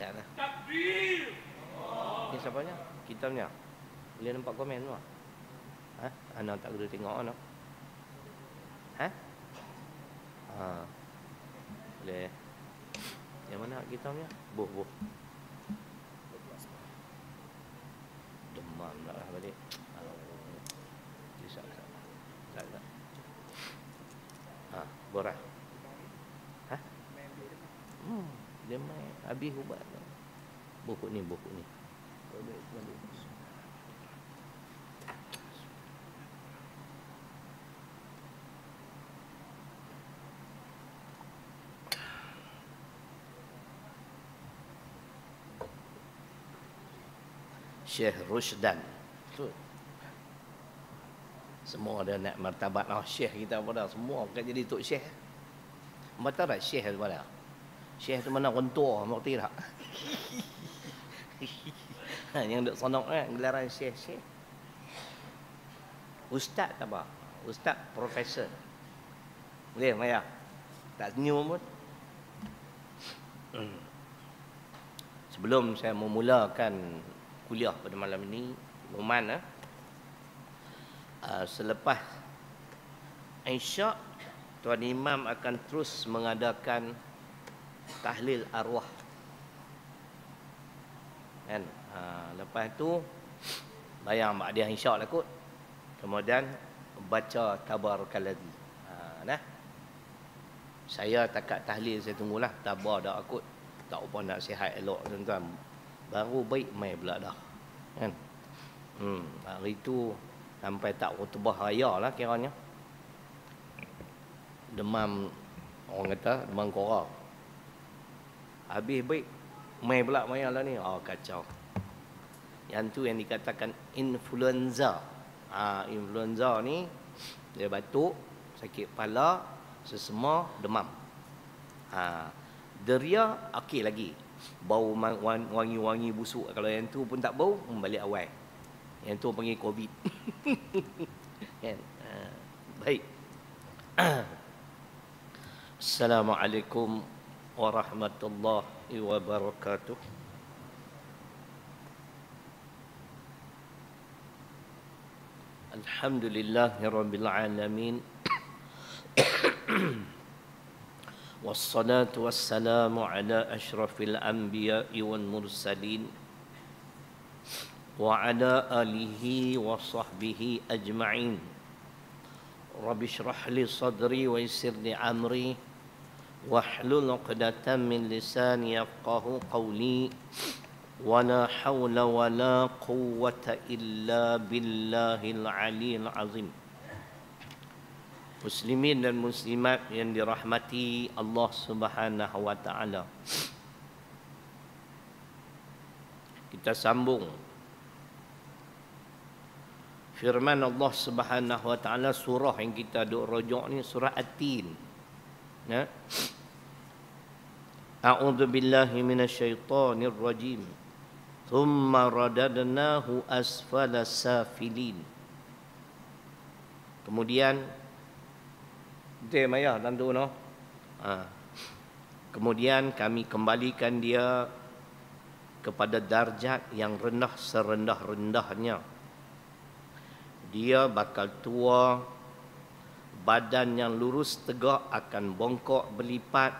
Sekejap lah. Takbir! Ini okay, siapa ni? Kita ni. Boleh nampak komen tu lah. Ha? Anak tak kena tengok anak. Ha? Ha. Boleh. Yang mana kita ni? Boh, boh. Nabi ubat lah. buku ni buku ni Syekh Rusdan tu semua ada nak martabat lah Syekh kita pada semua akan jadi Tok Syekh martabat Syekh pada Syekh tu mana kontor, mengerti tak? yang duk sonok kan, gelaran Syekh, Syekh. Ustaz apa? Ustaz Profesor. Boleh, Maya? Tak senyum pun. Hmm. Sebelum saya memulakan kuliah pada malam ini, Luman, eh? Ah, selepas Insya Tuan Imam akan terus mengadakan tahlil arwah kan ha, lepas tu bayang mak dia insya lah kemudian baca tabar kaladi ha, nah saya takat tahlil saya tunggulah tabar dah aku tak apa nak sihat elok tuan-tuan baru baik mai pula dah kan hmm hari tu sampai tak khutbah raya lah kiranya demam orang kata demam korang Habis baik Main pula maya lah ni Oh kacau Yang tu yang dikatakan Influenza ha, Influenza ni Dia batuk Sakit kepala Sesema Demam ha, Deria Okey lagi Bau wangi-wangi busuk Kalau yang tu pun tak bau hmm, Balik awal Yang tu panggil covid kan? ha, Baik Assalamualaikum ورحمة الله وبركاته الحمد لله رب العالمين والصلاة والسلام على أشرف الأنبياء والمرسلين وعلى آله وصحبه أجمعين رب اشرح لي صدري ويسر لي أمري واحلل عقدة من لساني يفقه قولي ولا حول ولا قوة إلا بالله العلي العظيم Muslimin dan muslimat yang dirahmati Allah Subhanahu wa taala. Kita sambung firman Allah Subhanahu wa taala surah yang kita duk rujuk ni surah At-Tin ya a'udzu billahi minasyaitonir rajim thumma radadnahu asfala safilin kemudian dia maya dan tu no ha. kemudian kami kembalikan dia kepada darjat yang rendah serendah-rendahnya dia bakal tua badan yang lurus tegak akan bongkok berlipat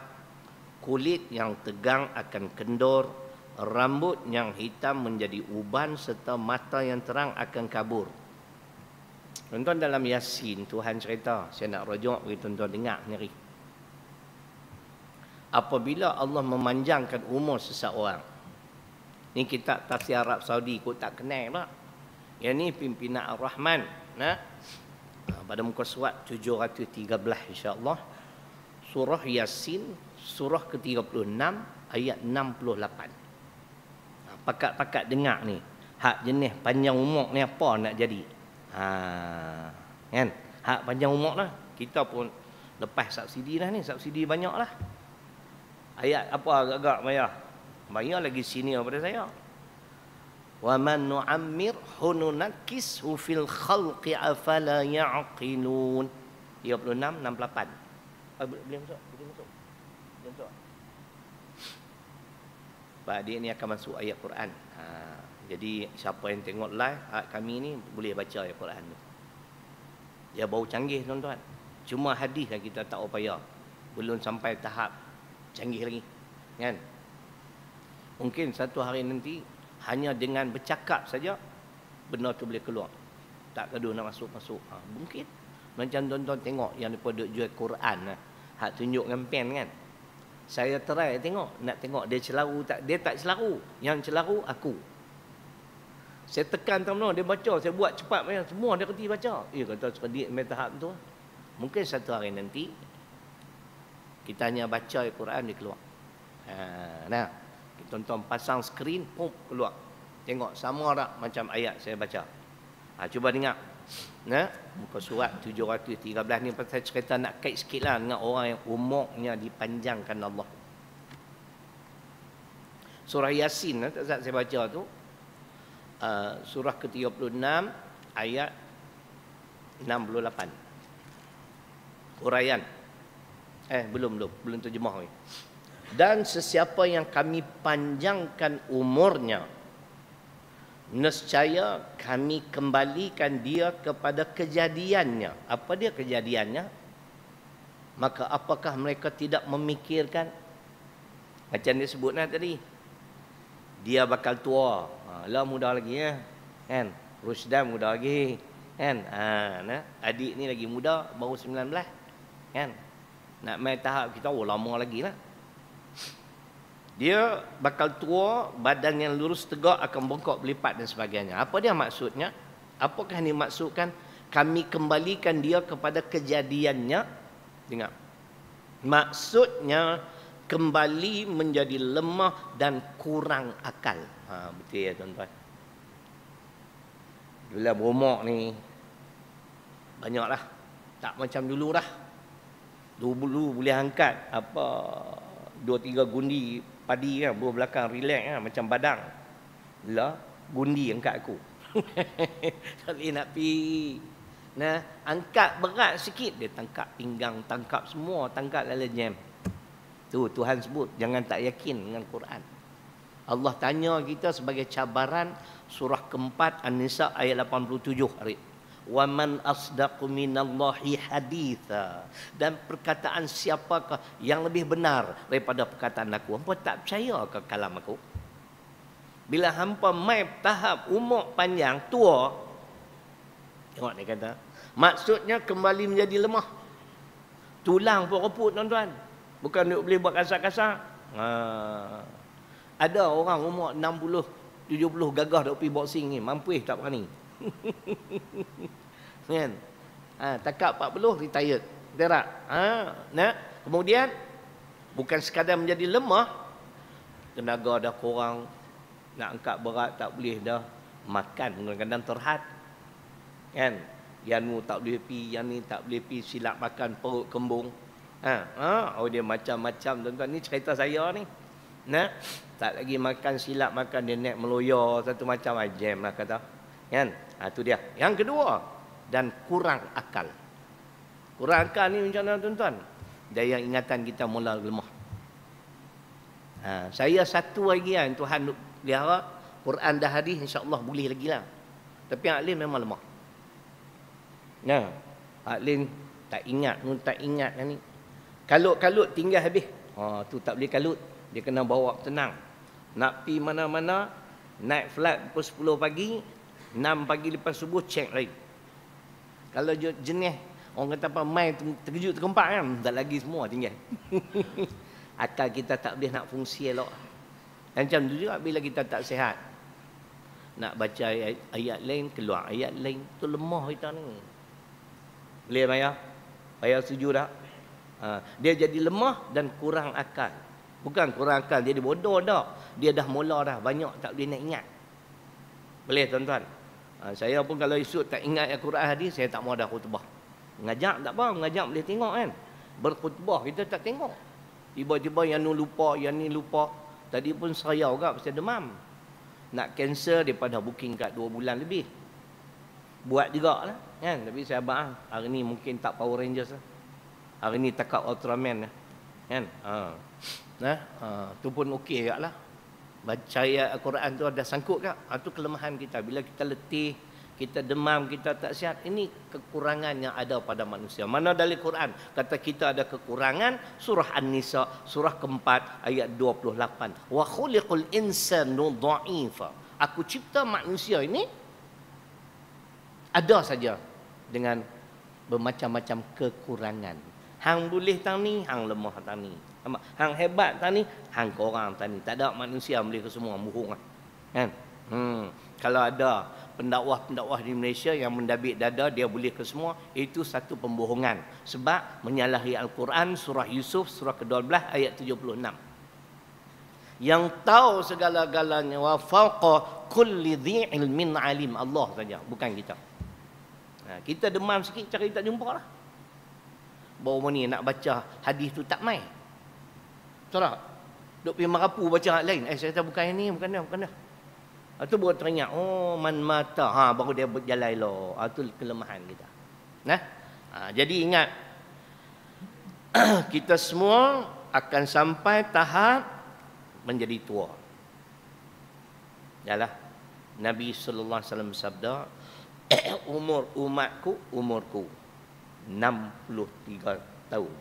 kulit yang tegang akan kendor rambut yang hitam menjadi uban serta mata yang terang akan kabur tuan-tuan dalam yasin Tuhan cerita saya nak rujuk bagi tuan-tuan dengar sendiri apabila Allah memanjangkan umur seseorang ni kita tafsir Arab Saudi kok tak kenal pak yang ni pimpinan Ar-Rahman nah pada muka surat 713 insya-Allah surah Yasin surah ke-36 ayat 68. Ha pakat-pakat dengar ni. Hak jenis panjang umur ni apa nak jadi? Ha kan? Hak panjang umur lah. Kita pun lepas subsidi lah ni, subsidi banyak lah. Ayat apa agak-agak Maya Bayar lagi sini daripada saya wa man nu'ammir hununakkishu fil khalqi afala ya'qilun 36 68 boleh, boleh masuk boleh masuk boleh masuk Pakdi ni akan masuk ayat Quran ha, jadi siapa yang tengok live ha, kami ni boleh baca ayat Quran tu dia ya, bau canggih tuan-tuan cuma hadis lah kita tak upaya belum sampai tahap canggih lagi kan mungkin satu hari nanti hanya dengan bercakap saja benar tu boleh keluar tak kaduh nak masuk masuk ha, mungkin macam tuan-tuan tengok yang depa duk jual Quran ha. hak tunjuk dengan pen kan saya try tengok nak tengok dia celaru tak dia tak celaru yang celaru aku saya tekan tu dia baca saya buat cepat macam semua dia kerti baca ya kata sedik metahap tu mungkin satu hari nanti kita hanya baca Al-Quran dia keluar ha, nah Tonton pasang skrin pum keluar tengok sama tak macam ayat saya baca ha, cuba dengar ya? muka surat 713 ni pasal cerita nak kait sikit lah dengan orang yang umurnya dipanjangkan Allah surah yasin lah, tak saya baca tu uh, surah ke-36 ayat 68 urayan eh belum belum belum terjemah ni dan sesiapa yang kami panjangkan umurnya nescaya kami kembalikan dia kepada kejadiannya apa dia kejadiannya maka apakah mereka tidak memikirkan macam dia sebutlah tadi dia bakal tua ha lah muda lagi ya kan Rusdan muda lagi kan ha nah adik ni lagi muda baru 19 kan nak main tahap kita oh lama lagi lah dia bakal tua, badan yang lurus tegak akan bongkok berlipat dan sebagainya. Apa dia maksudnya? Apakah ini maksudkan kami kembalikan dia kepada kejadiannya? Dengar. Maksudnya kembali menjadi lemah dan kurang akal. Ha, betul ya tuan-tuan. Bila bomok ni banyaklah. Tak macam dulu dah. Dulu boleh angkat apa dua tiga gundi padi kan buah belakang relax kan macam badang lah gundi angkat aku tak boleh nak pi nah angkat berat sikit dia tangkap pinggang tangkap semua tangkap lala jam tu Tuhan sebut jangan tak yakin dengan Quran Allah tanya kita sebagai cabaran surah keempat An-Nisa ayat 87 hari wa man asdaqu minallahi haditha dan perkataan siapakah yang lebih benar daripada perkataan aku hampa tak percaya ke kalam aku bila hampa mai tahap umur panjang tua tengok ni kata maksudnya kembali menjadi lemah tulang pun reput tuan-tuan bukan nak boleh buat kasar-kasar ha. ada orang umur 60 70 gagah dok pi boxing ni mampu tak berani kan ha, takap 40 retired derak ha nah kemudian bukan sekadar menjadi lemah tenaga dah kurang nak angkat berat tak boleh dah makan kadang-kadang terhad kan yanu tak boleh pi yang ni tak boleh pi silap makan perut kembung ha ha oh dia macam-macam tuan-tuan ni cerita saya ni nah tak lagi makan silap makan dia naik meloya satu macam ajam ah, lah kata kan Ha, itu dia. Yang kedua, dan kurang akal. Kurang akal ni macam mana tuan-tuan? Daya ingatan kita mula lemah. Ha, saya satu lagi yang Tuhan lihara, Quran dah hadis, Allah boleh lagi lah. Tapi Alim memang lemah. Nah, Alim tak ingat, nun tak ingat lah ni. Kalut-kalut tinggal habis. Ha, tu tak boleh kalut. Dia kena bawa tenang. Nak pi mana-mana, naik flight pukul 10 pagi, 6 pagi lepas subuh check lagi. Kalau jenis orang kata apa mai terkejut terkempak kan tak lagi semua tinggal. Akal kita tak boleh nak fungsi elok. Dan macam tu juga bila kita tak sihat. Nak baca ayat, ayat lain, keluar ayat lain. Tu lemah kita ni. Boleh Maya? Maya setuju tak? Ha. dia jadi lemah dan kurang akal. Bukan kurang akal, dia jadi bodoh dah. Dia dah mula dah, banyak tak boleh nak ingat. Boleh tuan-tuan? Ah, saya pun kalau esok tak ingat Al-Quran hadis, saya tak mau ada khutbah. Ngajak tak apa, ngajak boleh tengok kan. Berkhutbah kita tak tengok. Tiba-tiba yang ni lupa, yang ni lupa. Tadi pun saya juga pasal demam. Nak cancel daripada booking kat 2 bulan lebih. Buat juga lah. Kan? Tapi saya abang, ah, hari ni mungkin tak Power Rangers lah. Hari ni takat Ultraman lah. Kan? Ha. Nah, ha. tu pun okey juga lah baca ayat Al-Quran tu ada sangkut ke? Ha, ah, tu kelemahan kita. Bila kita letih, kita demam, kita tak sihat. Ini kekurangan yang ada pada manusia. Mana dari Quran? Kata kita ada kekurangan. Surah An-Nisa, surah keempat, ayat 28. Wa khuliqul insanu da'ifa. Aku cipta manusia ini ada saja dengan bermacam-macam kekurangan. Hang boleh tang hang lemah tang Nampak? Hang hebat tak ni? Hang korang tak ni. Tak ada manusia boleh ke semua. Murung lah. Kan? Hmm. Kalau ada pendakwah-pendakwah di Malaysia yang mendabik dada, dia boleh ke semua. Itu satu pembohongan. Sebab menyalahi Al-Quran, surah Yusuf, surah ke-12, ayat 76. Yang tahu segala-galanya, wa fauqa kulli min alim. Allah saja, bukan kita. Ha, kita demam sikit, cari tak jumpalah. lah. Baru ni nak baca hadis tu tak main. Terak. Duk pergi merapu baca hal lain. Eh, saya kata bukan yang ni, bukan dia, bukan dia. Ah, Itu baru teringat. Oh, man mata. Ha, baru dia berjalan lo. Itu ah, kelemahan kita. Nah, ha, jadi ingat. kita semua akan sampai tahap menjadi tua. Yalah. Nabi sallallahu alaihi wasallam sabda, umur umatku umurku 63 tahun.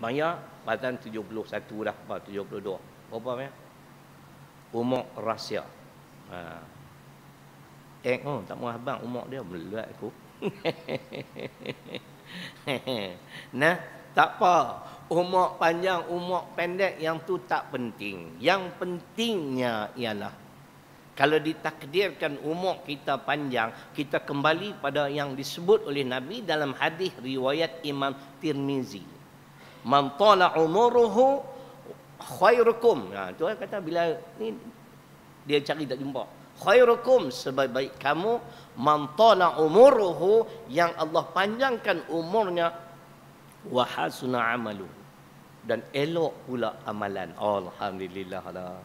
Maya badan 71 dah, 72. apa Maya? Umur rahsia. Ha. Eh, oh, tak mau abang umur dia melihat aku. nah, tak apa. Umur panjang, umur pendek yang tu tak penting. Yang pentingnya ialah kalau ditakdirkan umur kita panjang, kita kembali pada yang disebut oleh Nabi dalam hadis riwayat Imam Tirmizi man tala umuruhu khairukum nah ha, tu orang kata bila ni dia cari tak jumpa khairukum sebaik-baik kamu man tala umuruhu yang Allah panjangkan umurnya wa hasuna amalu dan elok pula amalan alhamdulillah lah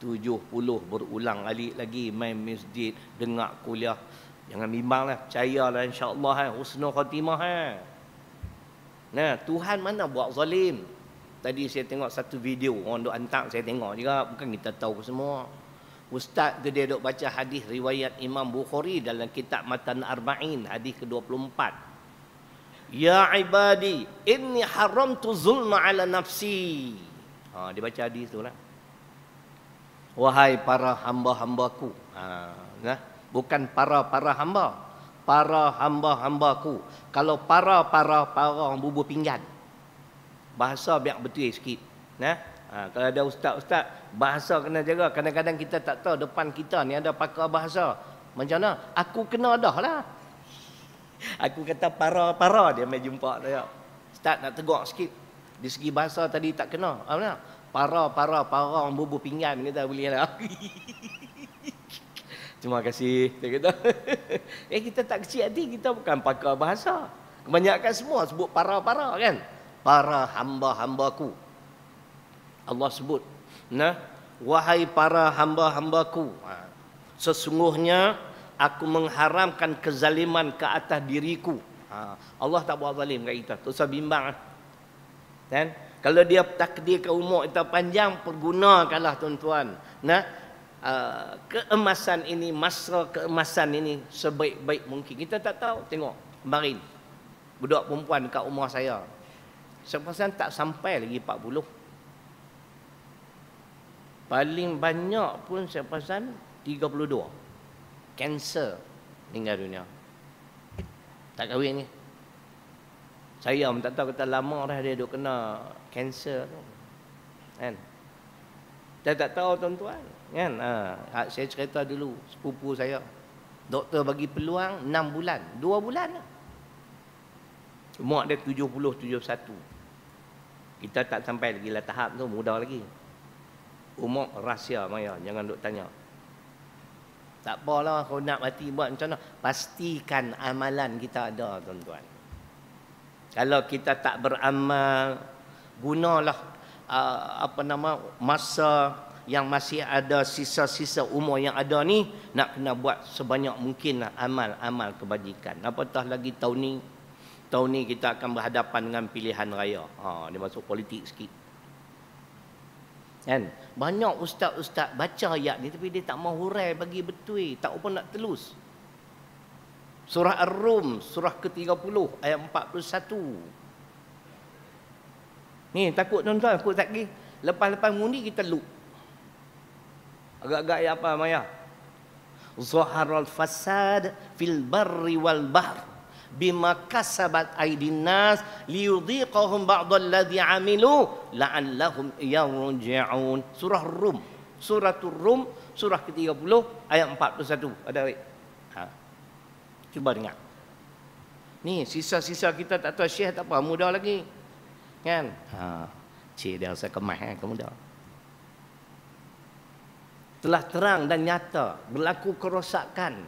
tujuh puluh berulang kali lagi main masjid dengar kuliah jangan bimbang lah percaya lah insyaallah eh husnul khatimah eh Nah, Tuhan mana buat zalim? Tadi saya tengok satu video orang duk hantar saya tengok juga bukan kita tahu semua. Ustaz tu dia duk baca hadis riwayat Imam Bukhari dalam kitab Matan Arba'in hadis ke-24. Ya ibadi inni haramtu zulma ala nafsi. Ha dia baca hadis tu lah. Wahai para hamba-hambaku. Ha nah, bukan para-para hamba. -para hamba para hamba-hambaku kalau para para para bubuh pinggan bahasa biar betul sikit nah ha, kalau ada ustaz-ustaz bahasa kena jaga kadang-kadang kita tak tahu depan kita ni ada pakar bahasa macam mana aku kena dah lah aku kata para para dia mai jumpa saya ustaz nak tegur sikit di segi bahasa tadi tak kena nak? para para para bubuh pinggan kita boleh lah Terima kasih. Dia kata. eh kita tak kecil hati. Kita bukan pakar bahasa. Kebanyakan semua sebut para-para kan. Para hamba-hambaku. Allah sebut. Nah. Wahai para hamba-hambaku. Ha, sesungguhnya aku mengharamkan kezaliman ke atas diriku. Ha, Allah tak buat zalim kat kita. Tak usah bimbang. Ah. Kan? Kalau dia takdirkan umur kita panjang, pergunakanlah tuan-tuan. Nah, Ah, keemasan ini, masra keemasan ini sebaik-baik mungkin. Kita tak tahu, tengok kemarin budak perempuan kat rumah saya. Sepasang tak sampai lagi 40. Paling banyak pun sepasan 32. Kanser meninggal dunia. Tak kahwin ni. Saya pun tak tahu kata lama dah dia duk kena kanser tu. Kan? Saya tak tahu tuan-tuan kan ha. ha, saya cerita dulu sepupu saya doktor bagi peluang 6 bulan 2 bulan lah. muak dia 70 71 kita tak sampai lagi lah tahap tu mudah lagi umur rahsia maya jangan duk tanya tak apalah kau nak mati buat macam mana pastikan amalan kita ada tuan-tuan kalau kita tak beramal gunalah uh, apa nama masa yang masih ada sisa-sisa umur yang ada ni nak kena buat sebanyak mungkin lah amal-amal kebajikan. Apatah lagi tahun ni tahun ni kita akan berhadapan dengan pilihan raya. Ha, dia masuk politik sikit. Kan? Banyak ustaz-ustaz baca ayat ni tapi dia tak mahu hurai bagi betul. Tak apa nak telus. Surah Ar-Rum, surah ke-30, ayat 41. Ni takut tuan-tuan, takut tak pergi. Lepas-lepas mengundi kita look. Agak-agak ya apa Maya? Zuharul fasad fil barri wal bahr bima kasabat aidin nas liyudhiqahum ba'd alladhi amilu la'allahum yarji'un. Surah Rum. Surah Rum surah ke-30 ayat 41. Ada baik. Ha. Cuba dengar. Ni sisa-sisa kita tak tahu syekh tak apa, muda lagi. Kan? Ha. Cik dia rasa kemah eh, kan, kemudah telah terang dan nyata berlaku kerosakan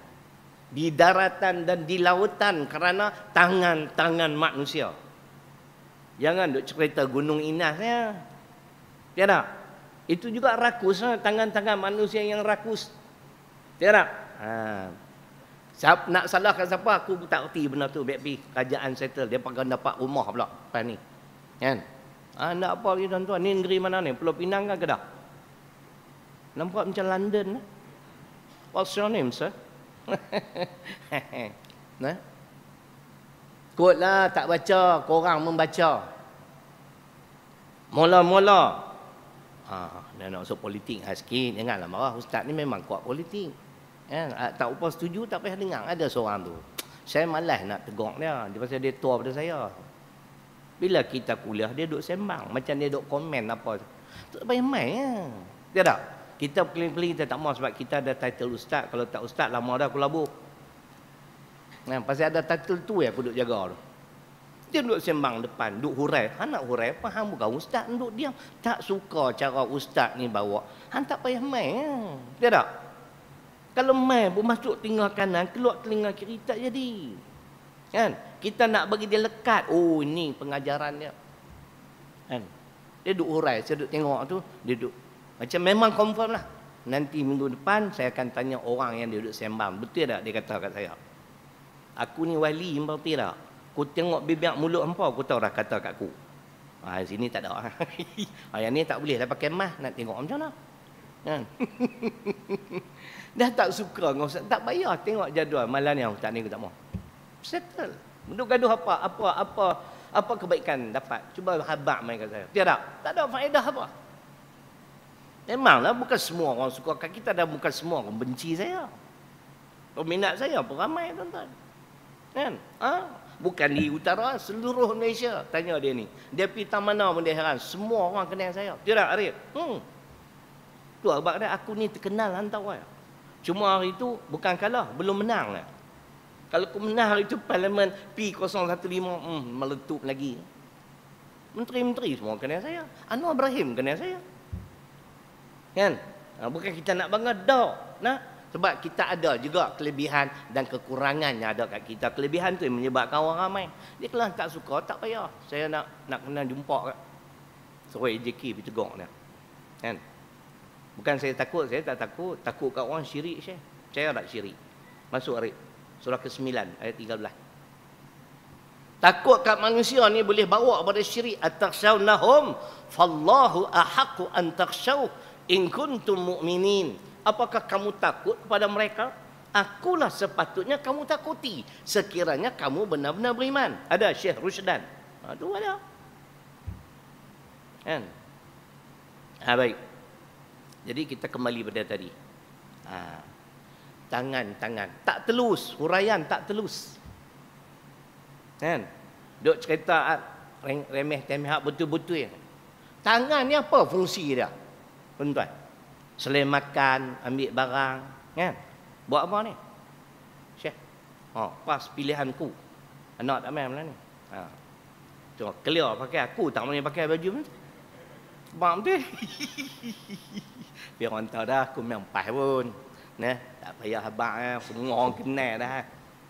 di daratan dan di lautan kerana tangan-tangan manusia. Jangan duk cerita gunung inasnya. Tiada. Itu juga rakus ha, tangan-tangan manusia yang rakus. Tiada. Ha. Siap, nak salahkan siapa aku tak reti benda tu baik kerajaan settle dia pakai dapat rumah pula pas ni. Kan? Ha, nak apa lagi tuan-tuan? Ni negeri mana ni? Pulau Pinang kan ke dah? Nampak macam London. Eh? What's your name, sir? nah? Kutlah tak baca, korang membaca. Mula-mula. Ha, dia nak masuk politik ha, sikit. Janganlah marah. Ustaz ni memang kuat politik. Ya, ha, tak upah setuju, tak payah dengar. Ada seorang tu. Saya malas nak tegur dia. Dia pasal dia tua pada saya. Bila kita kuliah, dia duduk sembang. Macam dia duduk komen apa. Tak payah main. Ya. Tidak? Tidak? Kita keliling-keliling kita tak mahu sebab kita ada title ustaz. Kalau tak ustaz lama dah aku labuh. Ha, nah, pasal ada title tu ya, aku duk jaga tu. Dia duduk sembang depan, duduk hurai. Han nak hurai apa? Han bukan ustaz, duduk diam. Tak suka cara ustaz ni bawa. Han tak payah main. Ya. tak? Kalau main pun masuk telinga kanan, keluar telinga kiri, tak jadi. Kan? Kita nak bagi dia lekat. Oh, ini pengajaran dia. Kan? Dia duduk hurai. Saya duduk tengok tu, dia duduk macam memang confirm lah. Nanti minggu depan saya akan tanya orang yang duduk sembang. Betul tak dia kata kat saya? Aku ni wali impal tidak. Kau tengok bibiak mulut hampa kau tahu dah kata kat aku. Ha, sini tak ada. ha, yang ni tak boleh dah pakai mah nak tengok macam mana. Ha. dah tak suka dengan ustaz. Tak payah tengok jadual malam ni ustaz ni aku tak mau. Settle. Menduk gaduh apa apa apa apa kebaikan dapat. Cuba habak main kat saya. Tiada. Tak ada faedah apa. Memanglah bukan semua orang suka kat kita dan bukan semua orang benci saya. Peminat saya pun ramai tuan-tuan. Kan? Ha? Bukan di utara, seluruh Malaysia. Tanya dia ni. Dia pergi tang mana pun dia heran. Semua orang kenal saya. Tidak, Arif? Hmm. Tu abang dia, aku ni terkenal hantar lah, saya. Cuma hari itu, bukan kalah. Belum menang lah. Kalau aku menang hari itu, parlimen P015, hmm, meletup lagi. Menteri-menteri semua kenal saya. Anwar Ibrahim kenal saya kan ah, bukan kita nak bangga dah nak sebab kita ada juga kelebihan dan kekurangan yang ada kat kita kelebihan tu yang menyebabkan orang ramai dia kalau tak suka tak payah saya nak nak kena jumpa kat seorang ejeki pergi tegur ni kan bukan saya takut saya tak takut takut kat orang syirik saya saya tak syirik masuk hari surah ke-9 ayat 13 Takut kat manusia ni boleh bawa kepada syirik atakhsawnahum fallahu ahaqqu an takhsawu in kuntum mu'minin apakah kamu takut kepada mereka akulah sepatutnya kamu takuti sekiranya kamu benar-benar beriman ada syekh rusdan ha, tu ada kan ha, baik jadi kita kembali pada tadi ha, tangan tangan tak telus huraian tak telus kan duk cerita ah, remeh temeh betul-betul ya. tangan ni apa fungsi dia tuan-tuan. Selain makan, ambil barang, kan? Buat apa ni? Syekh. Ha, pas pilihanku. Anak tak main belah ni. Ha. Tengok clear pakai aku tak boleh pakai baju pun. Bang tu. Biar orang tahu dah aku memang pas pun. Nah, tak payah habaq eh. Semua kenal dah.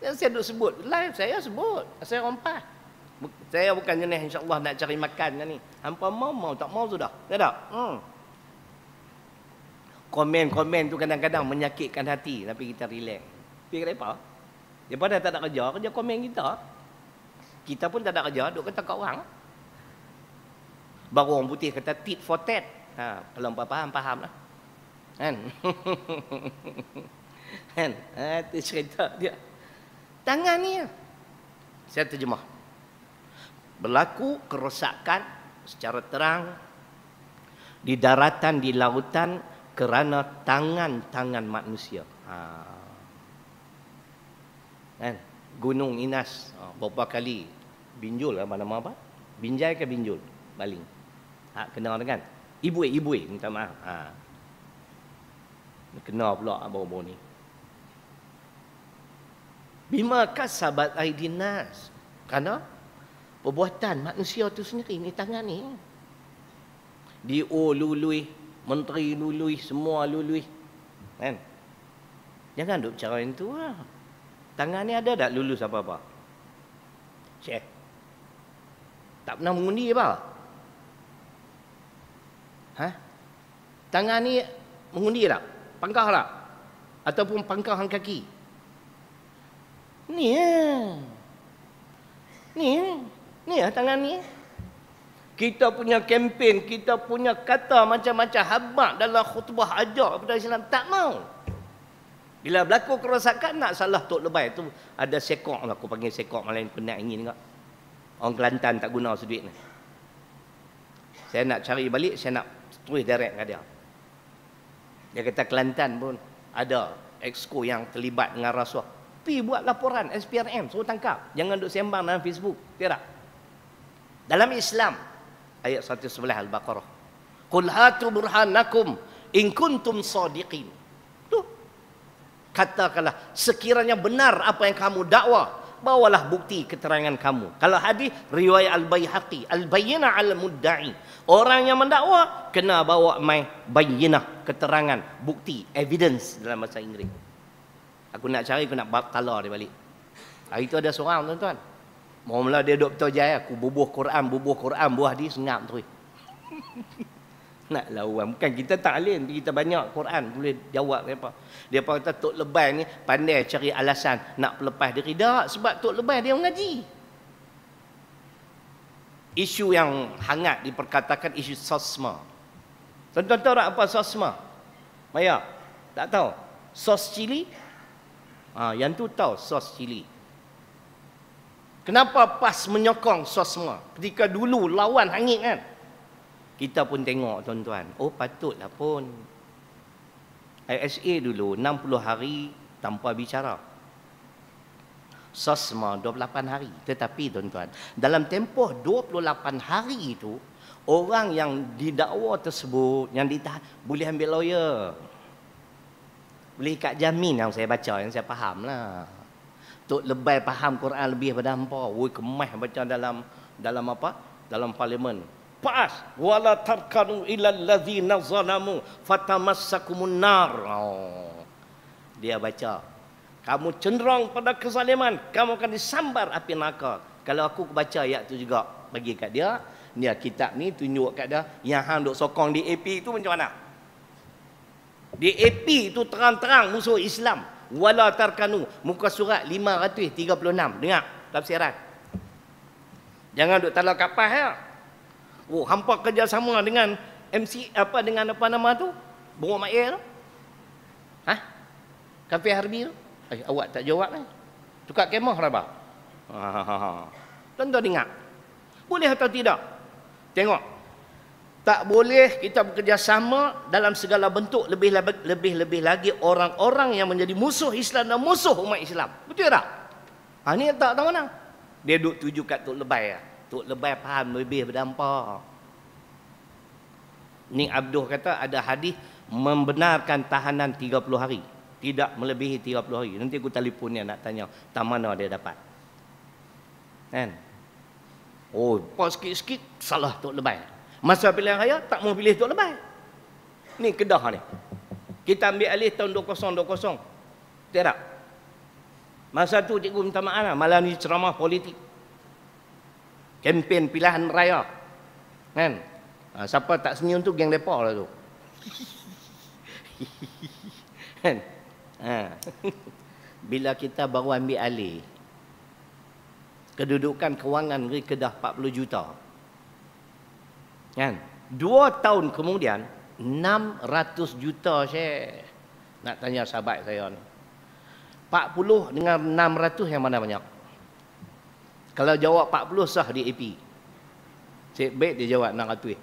Yang saya duk sebut, live saya sebut. Saya orang Saya bukan jenis insya-Allah nak cari makan ni. Hampa mau mau tak mau sudah. Tak ada. Hmm komen-komen tu kadang-kadang menyakitkan hati tapi kita relax. Tapi kata apa? Dia pada tak ada kerja, kerja komen kita. Kita pun tak ada kerja, duk kata kat orang. Baru orang putih kata tit for tat. Ha, kalau apa faham, faham lah. Kan? kan? Ha, itu cerita dia. Tangan ni. Lah. Saya terjemah. Berlaku kerosakan secara terang di daratan, di lautan, kerana tangan-tangan manusia. Ha. Kan? Gunung Inas ha, berapa kali binjul lah mana apa? Binjai ke binjul? Baling. Ha, kenal dengan ibu eh, ibu eh, minta maaf. Ha. Kenal pula bau-bau ni. Bima kasabat aidinas. Kerana perbuatan manusia tu sendiri ni tangan ni. Diululuih menteri lulus semua lulus kan jangan duk cara yang tu lah. tangan ni ada tak lulus apa-apa Cek. tak pernah mengundi apa ha tangan ni mengundi tak pangkah tak ataupun pangkah hang kaki ni ya. ni ya. ni ya, tangan ni kita punya kempen, kita punya kata macam-macam habak dalam khutbah ajak kepada Islam, tak mau. Bila berlaku kerosakan, nak salah Tok Lebay tu, ada sekok lah, aku panggil sekok malam ni, penat ingin tengok. Orang Kelantan tak guna seduit ni. Saya nak cari balik, saya nak tulis direct ke dia. Dia kata Kelantan pun ada exco yang terlibat dengan rasuah. Pi buat laporan SPRM, suruh tangkap. Jangan duduk sembang dalam Facebook, tiada. Dalam Islam, ayat 111 al-Baqarah. Qul hatu burhanakum in kuntum sadiqin. Tu. Katakanlah sekiranya benar apa yang kamu dakwa, bawalah bukti keterangan kamu. Kalau hadis riwayat al-Baihaqi, al-bayyina al-mudda'i. Orang yang mendakwa kena bawa mai bayyina, keterangan, bukti, evidence dalam bahasa Inggeris. Aku nak cari, aku nak bab tala dia balik. Hari itu ada seorang tuan-tuan. Mula-mula dia duduk betul jaya, aku bubuh Quran, bubuh Quran, buah dia sengap tu. Nak lawan. Bukan kita tak alim, kita banyak Quran, boleh jawab mereka. Dia pun kata, Tok Lebay ni pandai cari alasan nak pelepas diri. Tak, sebab Tok Lebay dia mengaji. Isu yang hangat diperkatakan isu sosma. Tuan-tuan tahu apa sosma? Maya, tak tahu. Sos cili? Ha, yang tu tahu, Sos cili. Kenapa PAS menyokong SOSMA? Ketika dulu lawan hangit kan? Kita pun tengok tuan-tuan. Oh patutlah pun. ISA dulu 60 hari tanpa bicara. SOSMA 28 hari. Tetapi tuan-tuan, dalam tempoh 28 hari itu, orang yang didakwa tersebut, yang ditahan, boleh ambil lawyer. Boleh ikat jamin yang saya baca, yang saya faham lah tok lebih faham Quran lebih pada hangpa woi kemas baca dalam dalam apa dalam parlimen pas wala tarkanu ilal ladzina zalamu fatamassakumun nar oh. dia baca kamu cenderung pada kesaliman. kamu akan disambar api neraka kalau aku baca ayat tu juga bagi kat dia ni kitab ni tunjuk kat dia yang hang duk sokong di AP itu macam mana di AP itu terang-terang musuh Islam wala tarkanu muka surat 536 dengar tafsiran jangan duk talak kapas ya oh hampa kerjasama dengan MC apa dengan apa nama tu bunga mair ha kafe harbi tu eh, awak tak jawab kan tukar kemah rabak ha ha ha, ha. tuan dengar boleh atau tidak tengok tak boleh kita bekerjasama dalam segala bentuk lebih-lebih lebih lagi orang-orang yang menjadi musuh Islam dan musuh umat Islam. Betul tak? Ha, ini tak tahu mana. Dia duduk tuju kat Tok Lebay. Ya. Tok Lebay faham lebih berdampak. Ni Abdul kata ada hadis membenarkan tahanan 30 hari. Tidak melebihi 30 hari. Nanti aku telefon dia nak tanya. Tak mana dia dapat. Kan? Oh, pas sikit-sikit salah Tok Lebay. Lebay. Masa pilihan raya tak mau pilih Tok Lebai. Ni Kedah ni. Kita ambil alih tahun 2020. Tak Masa tu cikgu minta maaf lah. Malam ni ceramah politik. Kempen pilihan raya. Kan? Ha, siapa tak senyum tu geng lepa lah tu. Kan? ha. Bila kita baru ambil alih. Kedudukan kewangan negeri Kedah 40 juta. Kan? Dua tahun kemudian, 600 juta Syekh. Nak tanya sahabat saya ni. 40 dengan 600 yang mana banyak? Kalau jawab 40 sah di AP. Cik baik dia jawab 600. Eh.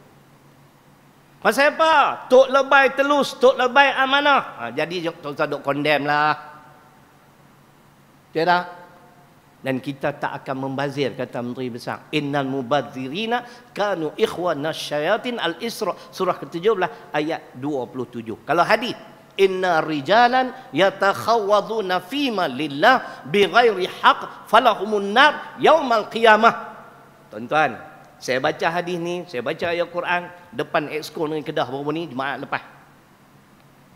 apa? Tok lebay telus, tok lebay amanah. Ha, jadi tuan-tuan duk condemn lah. Tidak? dan kita tak akan membazir kata menteri besar innal mubadzirina kanu ikhwanas syayatin al isra surah ke-17 ayat 27 kalau hadis inna rijalan yatakhawadhuna fima lillah bighairi haq falahumun nar yaumal qiyamah tuan-tuan saya baca hadis ni saya baca ayat Quran depan exco dengan kedah baru ni jumaat lepas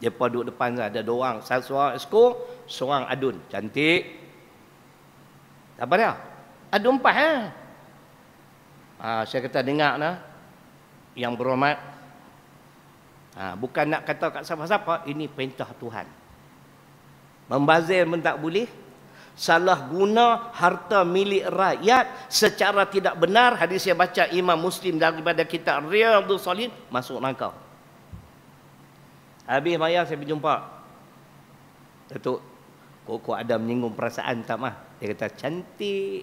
depa duduk depan ada dua orang satu exco seorang adun cantik apa dia? Ada empat ya. Ha, saya kata dengar nah. Yang berhormat. Ha, bukan nak kata kat siapa-siapa, ini perintah Tuhan. Membazir pun tak boleh. Salah guna harta milik rakyat secara tidak benar. Hadis saya baca Imam Muslim daripada kitab Riyadhus Salih masuk neraka. Habis maya saya berjumpa. Datuk kau kau ada menyinggung perasaan tak mah? Dia kata cantik.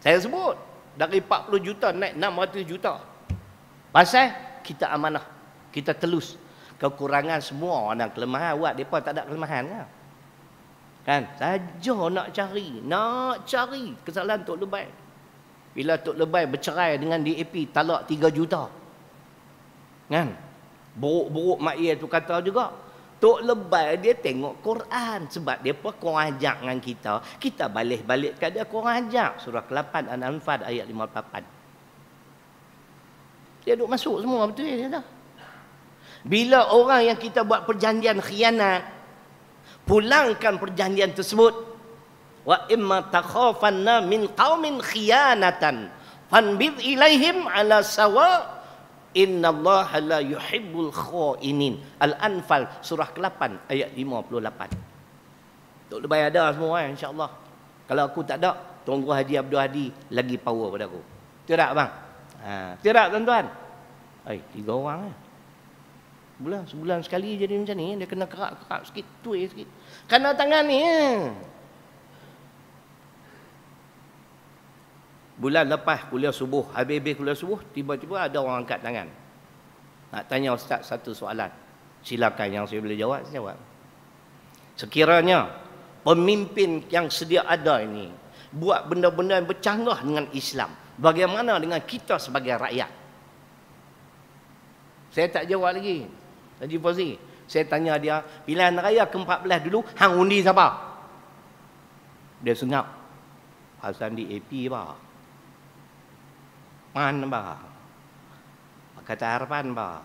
Saya sebut dari 40 juta naik 600 juta. Pasal kita amanah, kita telus. Kekurangan semua orang kelemahan buat depa tak ada kelemahan ke? Lah. Kan? Saja nak cari, nak cari kesalahan Tok Lebai. Bila Tok Lebai bercerai dengan DAP, talak 3 juta. Kan? Buruk-buruk mak ayah tu kata juga, Tok lebay dia tengok Quran sebab dia pun kau ajak dengan kita. Kita balik-balik kat dia kau ajak surah ke-8 Al-Anfal ayat 58. Dia duk masuk semua betul dia dah. Bila orang yang kita buat perjanjian khianat pulangkan perjanjian tersebut wa imma takhafanna min qaumin khianatan fanbid ilaihim ala sawa' Inna Allah la yuhibbul khainin. Al-Anfal surah ke-8 ayat 58. Tok lebay ada semua eh insya-Allah. Kalau aku tak ada, Tuan Guru Haji Abdul Hadi lagi power pada aku. Betul tak bang? Ha, betul tak tuan-tuan? Ai, tiga orang eh. Sebulan, sebulan sekali jadi macam ni, dia kena kerak-kerak sikit, tuis sikit. Kena tangan ni. Eh. bulan lepas kuliah subuh, habis-habis kuliah subuh, tiba-tiba ada orang angkat tangan. Nak tanya ustaz satu soalan. Silakan yang saya boleh jawab, saya jawab. Sekiranya pemimpin yang sedia ada ini buat benda-benda yang bercanggah dengan Islam, bagaimana dengan kita sebagai rakyat? Saya tak jawab lagi. Haji Fauzi, saya tanya dia, pilihan raya ke-14 dulu, hang undi siapa? Dia sengap. Hasan di AP pak man ba kecarpan ba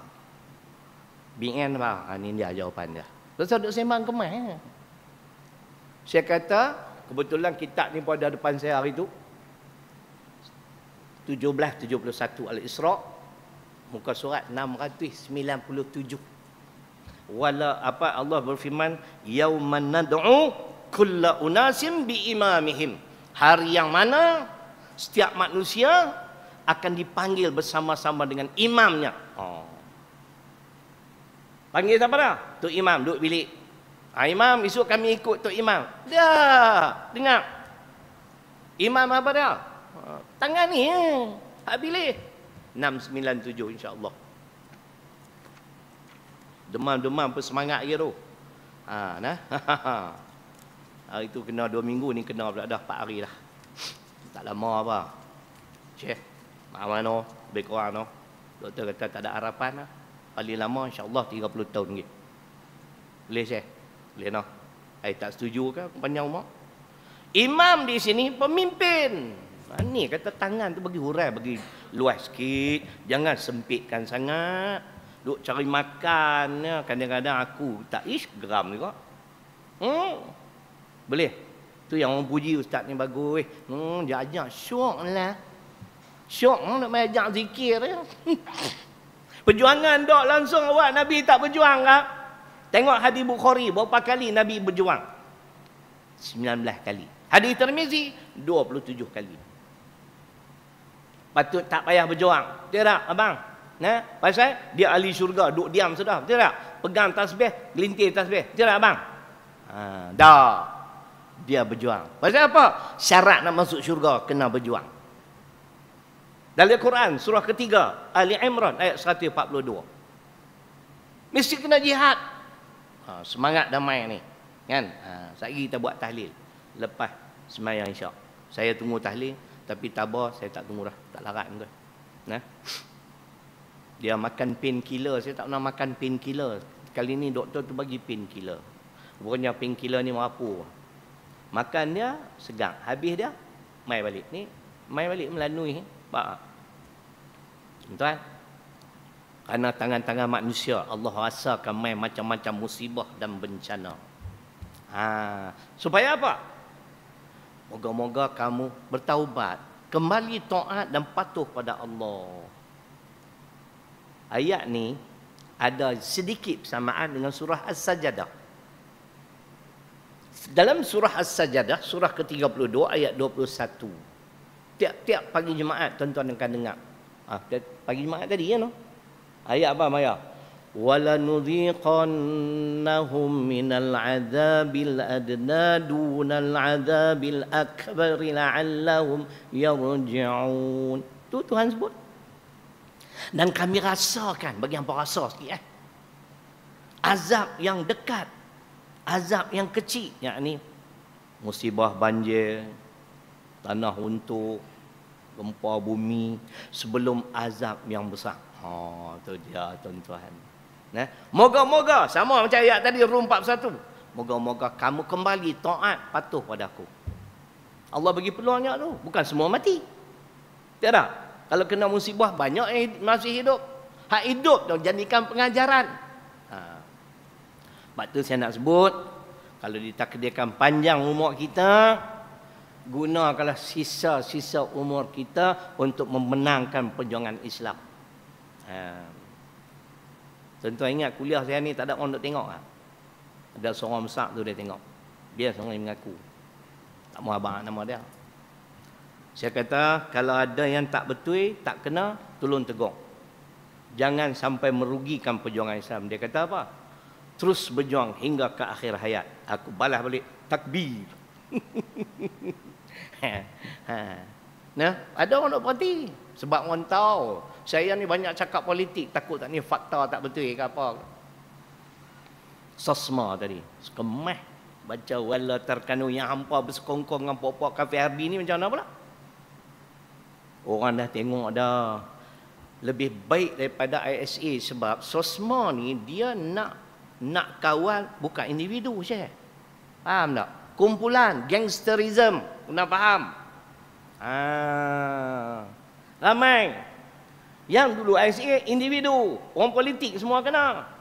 bien ah, ba ini dia jawapan dia terus duduk sembang kemai eh? saya kata kebetulan kitab ni pada depan saya hari tu 1771 al isra muka surat 697 wala apa Allah berfirman yauman nad'u kullu unasim bi imamihim hari yang mana setiap manusia akan dipanggil bersama-sama dengan imamnya. Oh. Panggil siapa dah? Tok Imam duduk bilik. Ah Imam, esok kami ikut Tok Imam. Dah, dengar. Imam apa dah? Ha, tangan ni. Eh. Hak bilik. 697 insya-Allah. Demam-demam pun semangat dia tu. Ha, nah. Hari tu kena dua minggu ni kena pula dah empat hari dah. Tak lama apa. Cik mana lebih kurang no. Doktor kata tak ada harapan lah. Paling lama insyaAllah 30 tahun lagi. Boleh saya? Boleh no? Saya tak setuju ke panjang umur? Imam di sini pemimpin. Ini ha, kata tangan tu bagi hurai, bagi luas sikit. Jangan sempitkan sangat. Duk cari makan. Ya. Kadang-kadang aku tak ish geram juga. Hmm. Boleh? Tu yang orang puji ustaz ni bagus. Hmm, dia ajak syok lah. Syok hmm, nak main ajak zikir. Perjuangan dok langsung awak. Nabi tak berjuang kan? Tengok hadis Bukhari. Berapa kali Nabi berjuang? 19 kali. Hadis Tirmizi 27 kali. Patut tak payah berjuang. Betul tak abang? Nah, pasal dia ahli syurga duk diam sudah. Betul tak? Pegang tasbih, gelintir tasbih. Betul tak abang? Ha, dah. Dia berjuang. Pasal apa? Syarat nak masuk syurga kena berjuang. Dalam Quran surah ketiga Ali Imran ayat 142. Mesti kena jihad. Ha, semangat damai ni. Kan? Ha, Sehari kita buat tahlil. Lepas semayang isyak. Saya tunggu tahlil. Tapi tabah saya tak tunggu dah. Tak larat pun. Nah. Dia makan killer Saya tak pernah makan killer Kali ni doktor tu bagi painkiller. Rupanya killer ni merapu. Makan dia, segak. Habis dia, mai balik. Ni, mai balik melanui nampak tuan kerana tangan-tangan manusia Allah rasakan main macam-macam musibah dan bencana ha supaya apa moga-moga kamu bertaubat kembali taat dan patuh pada Allah ayat ni ada sedikit persamaan dengan surah as sajadah dalam surah as sajadah surah ke-32 ayat 21 Tiap-tiap pagi Jumaat tuan-tuan akan dengar. Ah, ha, pagi Jumaat tadi ya no. Ayat apa Maya? Wala nudhiqannahum minal adzabil adna dunal adzabil akbar la'allahum yarji'un. Tu Tuhan sebut. Dan kami rasakan bagi hangpa rasa sikit eh. Azab yang dekat, azab yang kecil, yakni musibah banjir, tanah untuk gempa bumi sebelum azab yang besar. Ha tu dia tuan-tuan. Nah, moga-moga sama macam ayat tadi Rum 41. Moga-moga kamu kembali taat patuh pada aku. Allah bagi peluangnya tu, bukan semua mati. Tiada. Kalau kena musibah banyak yang masih hidup. Hak hidup dan jadikan pengajaran. Ha. Sebab saya nak sebut kalau ditakdirkan panjang umur kita, gunakanlah sisa-sisa umur kita untuk memenangkan perjuangan Islam. Ha. Tentu ingat kuliah saya ni tak ada orang nak tengok lah. Ada seorang besar tu dia tengok. Dia seorang yang mengaku. Tak mahu abang nama dia. Saya kata kalau ada yang tak betul, tak kena, tolong tegur. Jangan sampai merugikan perjuangan Islam. Dia kata apa? Terus berjuang hingga ke akhir hayat. Aku balas balik takbir. Ha, ha. Nah, ada orang nak berhenti sebab orang tahu saya ni banyak cakap politik takut tak ni fakta tak betul ke apa sasma tadi kemah baca wala terkanu yang hampa bersekongkong dengan puak-puak kafe harbi ni macam mana pula orang dah tengok dah lebih baik daripada ISA sebab sosma ni dia nak nak kawal bukan individu saja faham tak kumpulan gangsterism kena faham ah ramai yang dulu ICA individu orang politik semua kena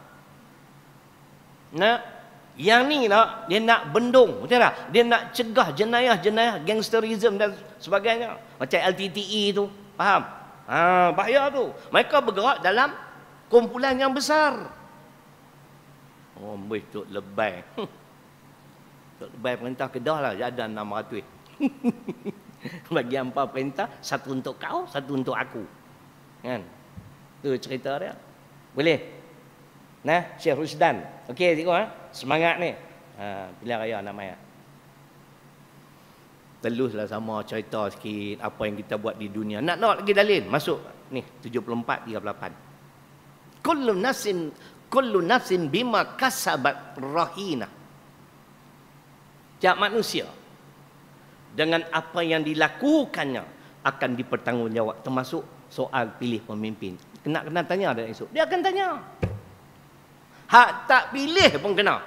Nah, yang ni nak dia nak bendung macam mana? dia nak cegah jenayah-jenayah gangsterism dan sebagainya macam LTTE tu faham ah bahaya tu mereka bergerak dalam kumpulan yang besar Oh, betul lebay. bayar perintah Kedah lah ada 600 bagi empat perintah satu untuk kau satu untuk aku kan tu cerita dia boleh nah Syekh Rusdan okey tengok eh? Ah. semangat ni ha, pilihan raya nak mayat lah sama cerita sikit apa yang kita buat di dunia nak nak lagi dalil masuk ni 74 38 kullu nasin kullu nasin bima kasabat rahina setiap manusia dengan apa yang dilakukannya akan dipertanggungjawab termasuk soal pilih pemimpin. Kena kena tanya ada esok. Dia akan tanya. Hak tak pilih pun kena.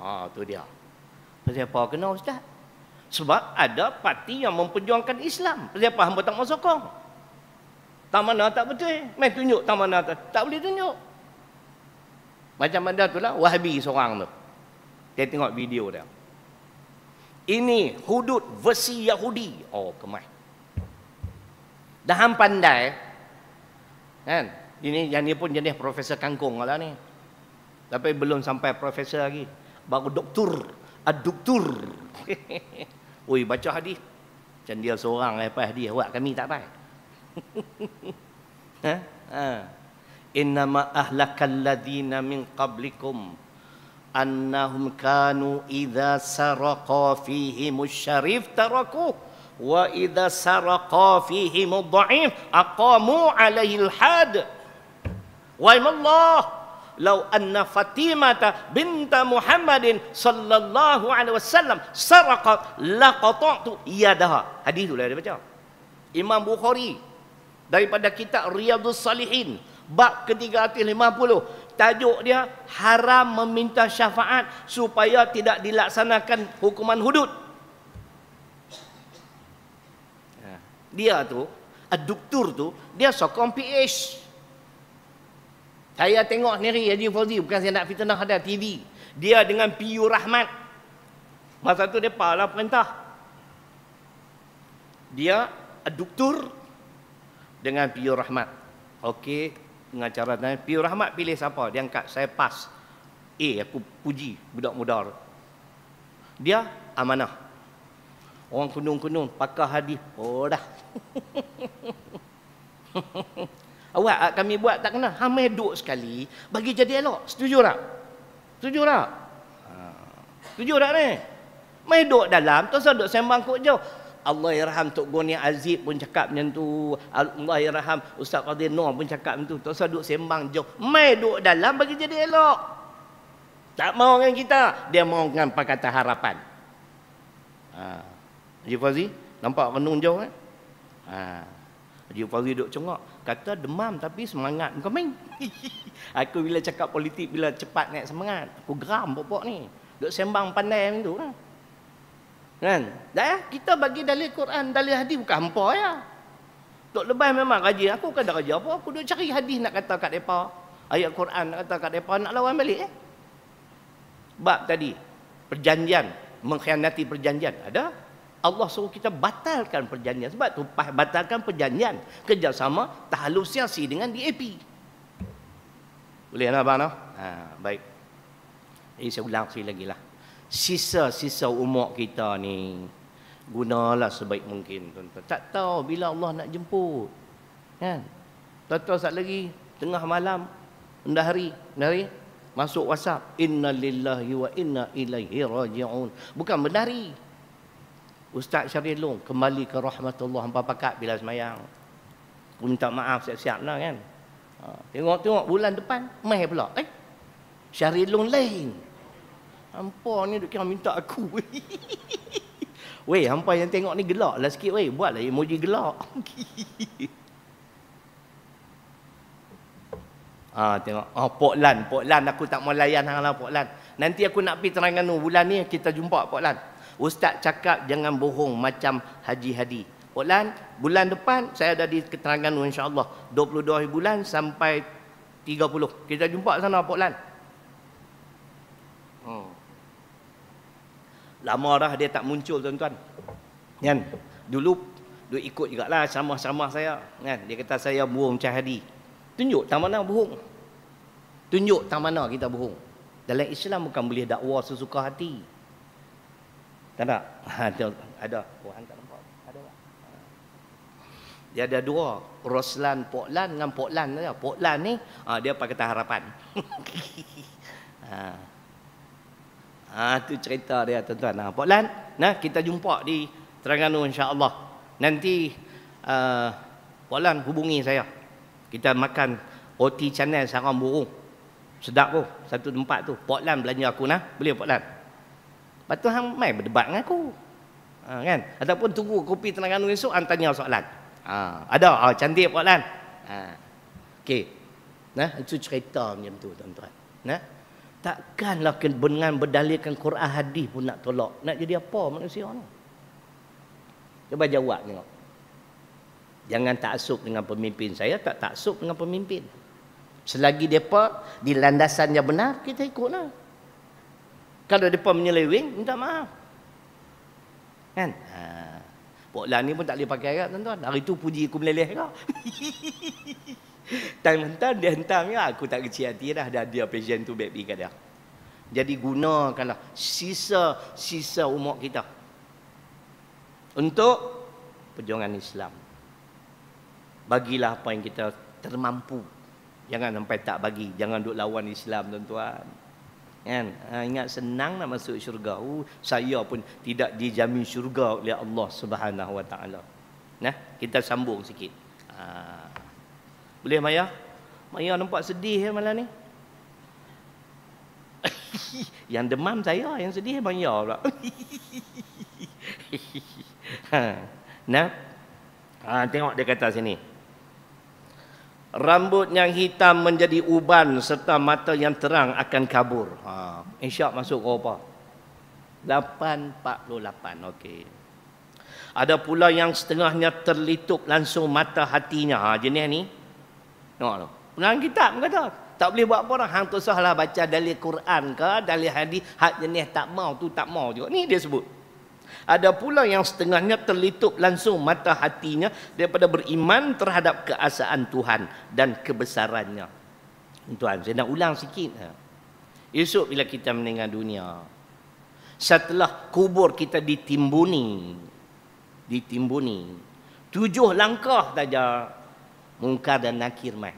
Ha tu dia. Pasal apa kena ustaz? Sebab ada parti yang memperjuangkan Islam. Pasal apa hamba tak mau sokong? Tak mana tak betul. Main tunjuk tak mana tak, tak boleh tunjuk. Macam mana tu lah Wahabi seorang tu. Dia tengok video dia ini hudud versi Yahudi oh kemai dah ham pandai kan ini yang ni pun jenis profesor kangkung lah ni tapi belum sampai profesor lagi baru doktor aduktur ah, oi baca hadis macam dia seorang lah, lepas hadis awak kami tak pandai ha ha Innama ahlakal ladina min qablikum annahum kanu idza saraqa fihim asy-syarif taraku wa idza saraqa fihim ad-dha'if aqamu 'alaihi al-had wa Allah law anna fatimata binta muhammadin sallallahu alaihi wasallam saraqat laqata'tu yadaha hadis itulah dia baca imam bukhari daripada kitab riyadhus salihin bab ke-350 tajuk dia haram meminta syafaat supaya tidak dilaksanakan hukuman hudud. Ya. Dia tu, a eh, tu, dia sokong PH. Saya tengok sendiri Haji Fauzi bukan saya nak fitnah ada TV. Dia dengan PU Rahmat. Masa tu dia pala perintah. Dia a eh, dengan PU Rahmat. Okey, pengacara tanya, Piyu Rahmat pilih siapa? Dia angkat, saya pas. Eh, aku puji budak muda. Dia amanah. Orang kunung-kunung, pakar hadis. Oh dah. Awak kami buat tak kena. Hamai duk sekali, bagi jadi elok. Setuju tak? Setuju tak? Ha. Setuju tak ni? Main duk dalam, tu saya duk sembang kot jauh. Allah irham Tok Goni Aziz pun cakap macam tu. Allah irham Ustaz Qadir Noor pun cakap macam tu. Tak usah duduk sembang jauh. Mai duduk dalam bagi jadi elok. Tak mau dengan kita. Dia mau dengan pakata harapan. Ha. Haji Fazi, nampak renung jauh kan? Ha. Haji Fazi duduk cengok. Kata demam tapi semangat. Bukan main. Aku bila cakap politik, bila cepat naik semangat. Aku geram pokok ni. Duduk sembang pandai macam tu. Ha. Kan? Dah ya? kita bagi dalil Quran, dalil hadis bukan hampa ya. Tok lebay memang raja. Aku kan dah raja apa? Aku duk cari hadis nak kata kat depa. Ayat Quran nak kata kat depa nak lawan balik eh. Bab tadi perjanjian mengkhianati perjanjian ada Allah suruh kita batalkan perjanjian sebab tu batalkan perjanjian kerjasama tahalus siasi dengan DAP boleh nak abang no? ha, baik ini saya ulang sekali lagi lah sisa-sisa umur kita ni gunalah sebaik mungkin tuan-tuan. Tak tahu bila Allah nak jemput. Kan? Tuan-tuan sat lagi tengah malam benda hari, benda hari masuk WhatsApp innalillahi wa inna ilaihi rajiun. Bukan benari. Ustaz Syarif Long kembali ke rahmatullah hampa pakat bila semayang. Aku minta maaf siap-siap nah kan. Ha, tengok-tengok bulan depan mai pula. Eh. Syarif Long lain. Hampa ni duk kira minta aku. weh, hampa yang tengok ni gelak lah sikit weh. Buatlah emoji gelak. ah, tengok. Ah, oh, Poklan, Poklan, aku tak mau layan hang lah Pok Nanti aku nak pergi terangkan tu. Bulan ni kita jumpa Poklan. Lan. Ustaz cakap jangan bohong macam Haji Hadi. Poklan, bulan depan saya ada di keterangan tu insyaAllah. 22 bulan sampai 30. Kita jumpa sana Poklan. Oh. Hmm. Lama dah dia tak muncul tuan-tuan. Kan? Dulu dia ikut juga lah sama-sama saya, kan? Dia kata saya buang cahadi. Tunjuk tak mana bohong. Tunjuk tak mana kita bohong. Dalam Islam bukan boleh dakwa sesuka hati. Tak ha, ada. Ada oh, ada orang tak nampak. Ada tak? Ha. Dia ada dua, Roslan Poklan dengan Poklan saja. Poklan ni, ha, dia pakai harapan. Ha. Ha tu cerita dia tuan-tuan. Nah, ha, Poland, nah kita jumpa di Terengganu insya-Allah. Nanti uh, a hubungi saya. Kita makan roti canai sarang burung. Sedap tu satu tempat tu. Poland belanja aku nah. beli Poland. Patu hang mai berdebat dengan aku. Ha, kan? Ataupun tunggu kopi Terengganu esok hang tanya soalan. Ha, ada ha, cantik Poland. Ha. Okey. Nah, itu cerita macam tu tuan-tuan. Nah. Takkanlah dengan berdalilkan Quran hadis pun nak tolak. Nak jadi apa manusia ni? Cuba jawab tengok. Jangan taksub dengan pemimpin saya, tak taksub dengan pemimpin. Selagi mereka di landasan yang benar, kita ikutlah. Kalau mereka menyeleweng, minta maaf. Kan? Ha. Poklah ni pun tak boleh pakai harap tuan-tuan. Hari tu puji aku meleleh kau. Tak hantar, dia hantar ni ya, aku tak kecil hati dah dah dia patient tu baby kat dia. Jadi gunakanlah sisa-sisa umur kita untuk perjuangan Islam. Bagilah apa yang kita termampu. Jangan sampai tak bagi, jangan duk lawan Islam tuan-tuan. Kan? Ha, ingat senang nak masuk syurga. Uh, saya pun tidak dijamin syurga oleh Allah Subhanahu Wa Taala. Nah, kita sambung sikit. Ha. Boleh Maya? Maya nampak sedih ya malam ni. yang demam saya, yang sedih Maya pula. ha. Nah. Ha, tengok dia kata sini. Rambut yang hitam menjadi uban serta mata yang terang akan kabur. Ha, insya' masuk Eropah. 848. Okey. Ada pula yang setengahnya terlitup langsung mata hatinya. Ha, jenis ni Tengok tu. Pengarang kitab kata, tak boleh buat apa dah. Hang tersah lah baca dalil Quran ke, dalil hadis, hak jenis tak mau tu tak mau juga. Ni dia sebut. Ada pula yang setengahnya terlitup langsung mata hatinya daripada beriman terhadap keasaan Tuhan dan kebesarannya. Tuhan saya nak ulang sikit. Ha. Esok bila kita meninggal dunia, setelah kubur kita ditimbuni, ditimbuni, tujuh langkah saja mungkar dan nakir mai.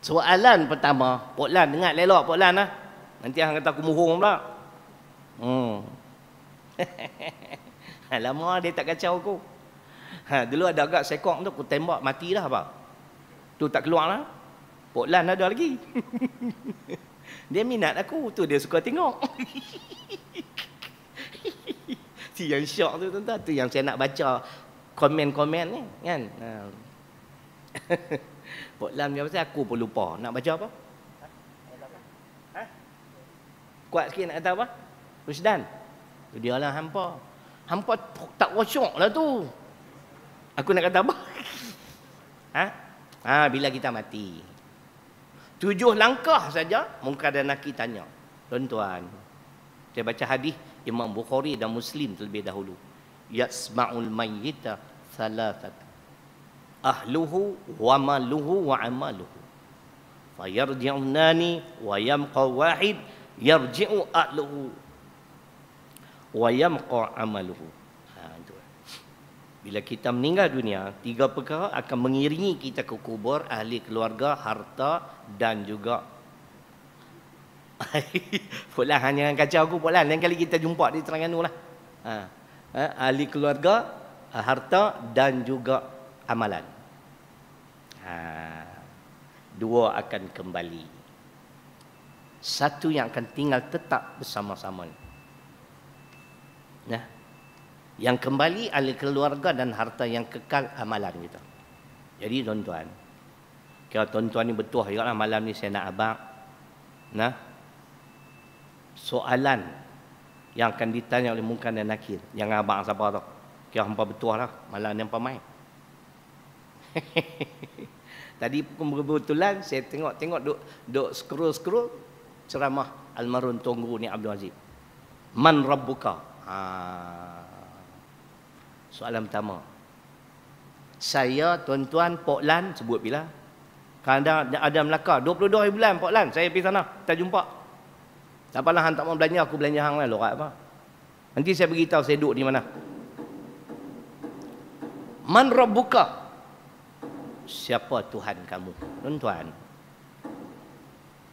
Soalan pertama, Poklan dengar lelok Poklan lah. Nanti hang kata aku mohong pula. Hmm. Ah, lama dia tak kacau aku. Ha, dulu ada agak sekok tu aku tembak mati dah apa. Tu tak keluar lah. Poklan ada lagi. dia minat aku, tu dia suka tengok. si yang syok tu tuan-tuan, tu yang saya nak baca komen-komen ni kan Pak Lam dia pasal aku pun lupa nak baca apa ha? kuat sikit nak kata apa Rusdan tu dia lah hampa hampa tak rosak lah tu aku nak kata apa ha? ha bila kita mati tujuh langkah saja muka dan naki tanya tuan-tuan saya baca hadis Imam Bukhari dan Muslim terlebih dahulu yasmaul mayyita thalathat ahluhu wa maluhu wa amaluhu fayarji'u nani wa yamqa wahid yarji'u ahluhu wa yamqa amaluhu ha itu bila kita meninggal dunia tiga perkara akan mengiringi kita ke kubur ahli keluarga harta dan juga pulang hanya dengan kaca aku pulang lain kali kita jumpa di terengganu lah ha. ha ahli keluarga Eh, harta dan juga amalan. Ha, dua akan kembali. Satu yang akan tinggal tetap bersama-sama. Nah, yang kembali ahli keluarga dan harta yang kekal amalan kita. Jadi tuan-tuan, kalau tuan-tuan ni bertuah juga lah malam ni saya nak abang. Nah, soalan yang akan ditanya oleh mungkin dan nakir. Jangan abang siapa tu. Kira hampa bertuah lah. Malam ni hampa main. Tadi kebetulan saya tengok-tengok duk, duk scroll-scroll ceramah Almarhum Tunggu ni Abdul Aziz. Man Rabbuka? Ha. Soalan pertama. Saya, tuan-tuan, Pok sebut bila? Kadang ada Melaka. 22 bulan, Pok Saya pergi sana. Kita jumpa. Tak apalah, hang tak mau belanja. Aku belanja hang lah. Lorak apa? Nanti saya beritahu saya duduk di mana. Man rabbuka? Siapa Tuhan kamu? Tuan-tuan.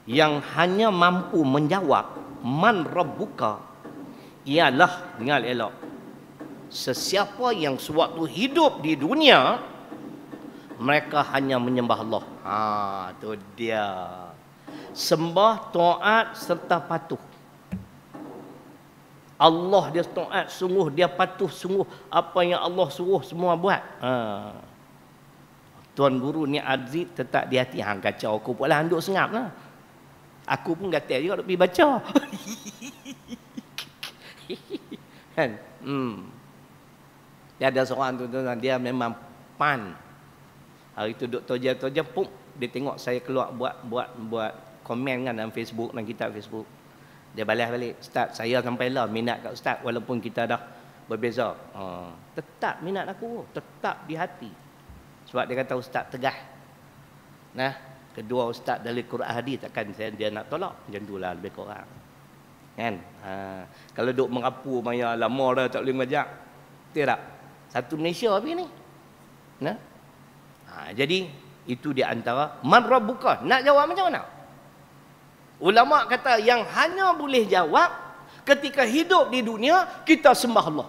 Yang hanya mampu menjawab man rabbuka ialah dengar elok. Sesiapa yang sewaktu hidup di dunia mereka hanya menyembah Allah. Ha, tu dia. Sembah, taat serta patuh. Allah dia taat sungguh dia patuh sungguh apa yang Allah suruh semua buat ha. tuan guru ni aziz tetap di hati hang kacau aku pula handuk lah sengap lah aku pun gatal juga nak pergi baca kan hmm. dia ada seorang tuan-tuan dia memang pan hari tu doktor je doktor pum dia tengok saya keluar buat buat buat komen kan dalam Facebook dan kita Facebook dia balas balik ustaz saya sampai lah minat kat ustaz walaupun kita dah berbeza ha. tetap minat aku tetap di hati sebab dia kata ustaz tegah nah kedua ustaz dari Quran hadis takkan saya dia nak tolak macam itulah lebih kurang kan ha. kalau duk mengapu maya lama dah tak boleh mengajak tidak satu Malaysia habis ni nah ha. jadi itu di antara man rabbuka nak jawab macam mana Ulama kata yang hanya boleh jawab ketika hidup di dunia kita sembah Allah.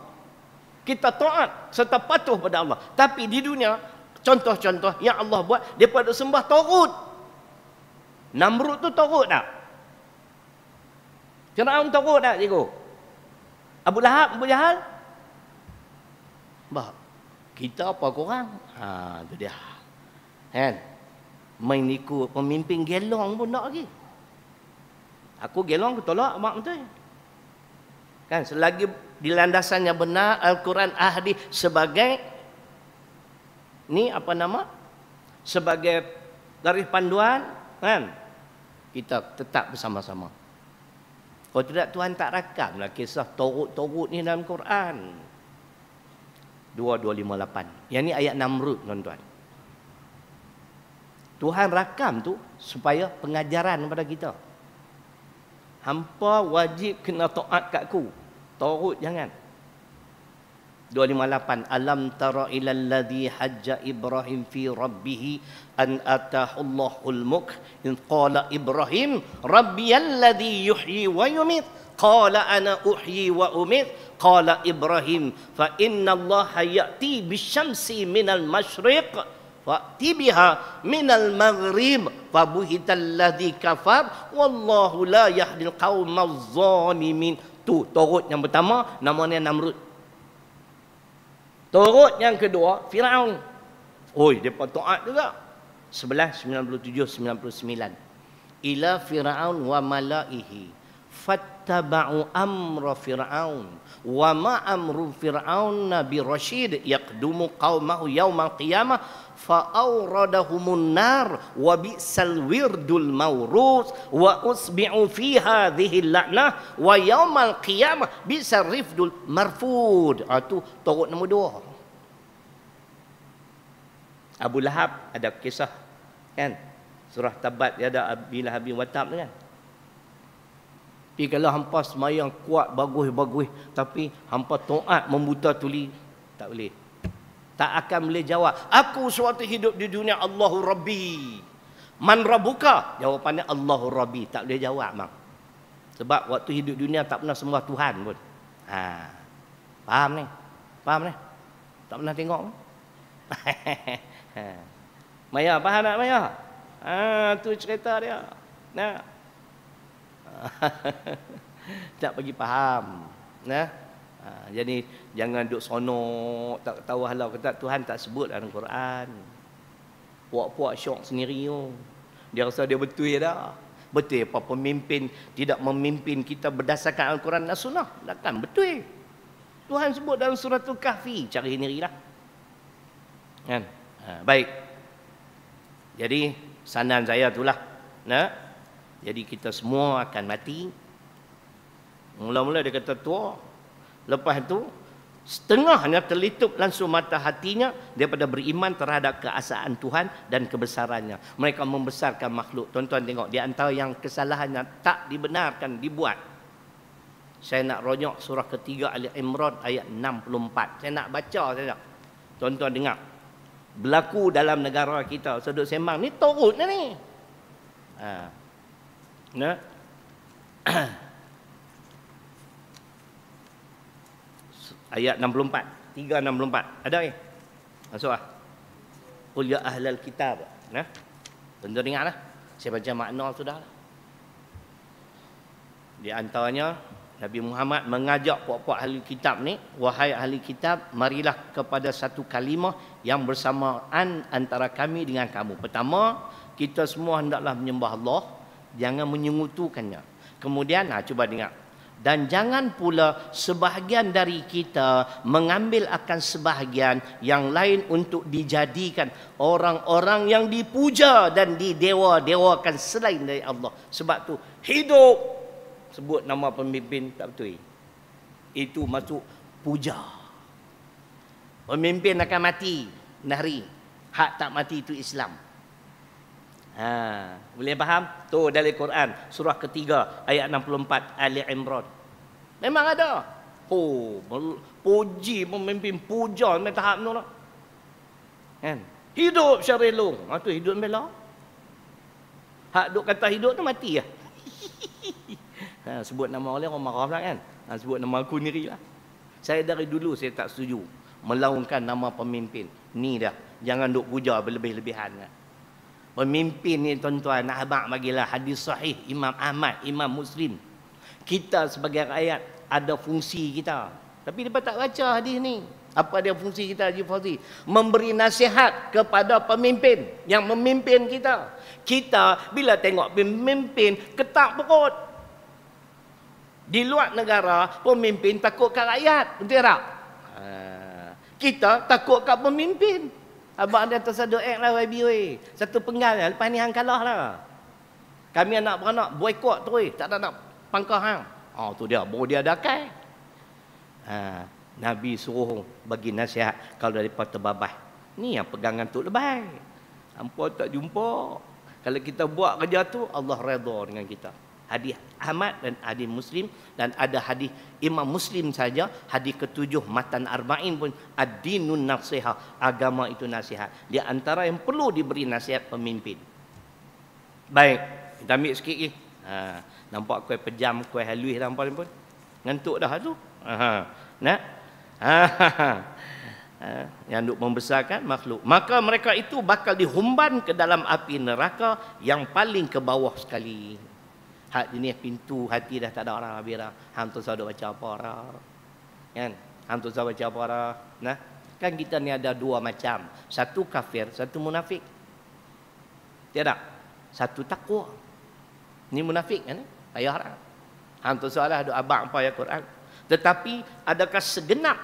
Kita taat serta patuh pada Allah. Tapi di dunia contoh-contoh yang Allah buat depa nak sembah Tarut. Namrud tu Tarut tak? Firaun Tarut tak cikgu? Abu Lahab, Abu Jahal? Bah. Kita apa korang? Ha, tu dia. Kan? Main ikut pemimpin gelong pun tak lagi. Okay? Aku gelong aku tolak mak betul. Kan selagi di landasannya benar Al-Quran Ahdi sebagai ni apa nama? Sebagai garis panduan kan kita tetap bersama-sama. Kalau tidak Tuhan tak rakamlah kisah torut-torut ni dalam Quran. 2258. Yang ni ayat Namrud tuan-tuan. Tuhan rakam tu supaya pengajaran kepada kita hampa wajib kena taat kat aku torut jangan 258 alam tara ilal ladhi hajja ibrahim fi rabbih an atahullahul muk in qala ibrahim rabbiyal ladhi yuhyi wa yumit qala ana uhyi wa umit qala ibrahim fa inna allaha ya'ti bisyamsi minal masyriq faktibiha minal maghrib fabuhital ladhi kafar wallahu la yahdil qawmaz zalimin tu turut yang pertama nama ni Namrud turut yang kedua Firaun oi dia taat juga 11 97 99 ila firaun wa malaihi fattaba'u amra fir'aun wa ma amru fir'aun nabi rasyid yaqdumu qaumahu yawm al-qiyamah fa awradahumun nar wa bi'sal wirdul mawrus wa usbi'u fi hadhihi al-la'na wa yawm al-qiyamah bi'sal rifdul marfud itu turut nombor dua Abu Lahab ada kisah kan surah tabat dia ada Abu Lahab bin Watab kan tapi Pergilah hampa semayang kuat, bagus-bagus. Tapi hampa to'at membuta tuli. Tak boleh. Tak akan boleh jawab. Aku suatu hidup di dunia Allahu Rabbi. Man rabuka Jawapannya Allahu Rabbi. Tak boleh jawab, mak. Sebab waktu hidup dunia tak pernah sembah Tuhan pun. Ha. Faham ni? Faham ni? Tak pernah tengok ni? Ha. Maya, faham tak Maya? Ha, tu cerita dia. Nah. Ha. tak bagi faham ya ha, jadi jangan duk seronok tak tahu halau kata Tuhan tak sebut dalam Quran puak-puak syok sendiri tu dia rasa dia betul dah betul apa pemimpin tidak memimpin kita berdasarkan Al-Quran dan Sunnah takkan betul Tuhan sebut dalam surah Al-Kahfi cari sendiri lah kan ha, baik jadi sanan saya itulah nah jadi kita semua akan mati. Mula-mula dia kata tua. Lepas tu setengahnya terlitup langsung mata hatinya daripada beriman terhadap keasaan Tuhan dan kebesarannya. Mereka membesarkan makhluk. Tuan-tuan tengok di antara yang kesalahannya tak dibenarkan dibuat. Saya nak rojok surah ketiga Ali Imran ayat 64. Saya nak baca saya nak. Tuan-tuan dengar. Berlaku dalam negara kita. Sudut sembang ni turut ni. Ha. นะ ayat 64 364 ada ke masuk ah qul ya ahlal kitab nah tuan-tuan dengarlah saya lah. di antaranya Nabi Muhammad mengajak puak-puak ahli kitab ni wahai ahli kitab marilah kepada satu kalimah yang bersamaan antara kami dengan kamu pertama kita semua hendaklah menyembah Allah jangan menyengutukannya kemudian nah cuba dengar dan jangan pula sebahagian dari kita mengambil akan sebahagian yang lain untuk dijadikan orang-orang yang dipuja dan didewa-dewakan selain dari Allah sebab tu hidup sebut nama pemimpin tak betul itu masuk puja pemimpin akan mati nari hak tak mati itu Islam Ha, boleh faham? Tu dari Quran surah ketiga ayat 64 Ali Imran. Memang ada. oh puji pemimpin puja sampai tahap tu lah. Kan? Hidup syarilung. Ha tu hidup bela. Hak duk kata hidup tu mati lah. Ha, sebut nama oleh orang marah pula kan. Ha, sebut nama aku ni lah. Saya dari dulu saya tak setuju. Melaungkan nama pemimpin. Ni dah. Jangan duk puja berlebih-lebihan. Kan? pemimpin ni tuan-tuan nak abang bagilah hadis sahih Imam Ahmad Imam Muslim kita sebagai rakyat ada fungsi kita tapi dia tak baca hadis ni apa dia fungsi kita Haji Fauzi memberi nasihat kepada pemimpin yang memimpin kita kita bila tengok pemimpin ketak perut di luar negara pemimpin takut kat rakyat betul tak ha. kita takut kat pemimpin Abang dia tersaduk ek lah YB wey. Satu penggal lah. Lepas ni hang kalah lah. Kami anak-beranak boykot tu eh. Tak ada nak pangkah hang. Oh tu dia. Baru dia dakai. Ha, Nabi suruh bagi nasihat. Kalau dari daripada babah. Ni yang pegangan tu lebay. Ampun tak jumpa. Kalau kita buat kerja tu. Allah reda dengan kita hadis Ahmad dan hadis Muslim dan ada hadis Imam Muslim saja hadis ketujuh matan arba'in pun ad-dinun nasiha agama itu nasihat di antara yang perlu diberi nasihat pemimpin baik kita ambil sikit eh. ha, nampak kuih pejam kuih halus nampak ni pun ngantuk dah tu ha, nak ha, ha, ha. ha yang untuk membesarkan makhluk Maka mereka itu bakal dihumban ke dalam api neraka Yang paling ke bawah sekali hat jenis pintu hati dah tak ada arah habira hang tu sadu baca apa arah kan hang tu baca apa arah nah kan kita ni ada dua macam satu kafir satu munafik tiada satu takwa ni munafik kan ayah arah hang tu soalah doa abang apa ya Quran tetapi adakah segenap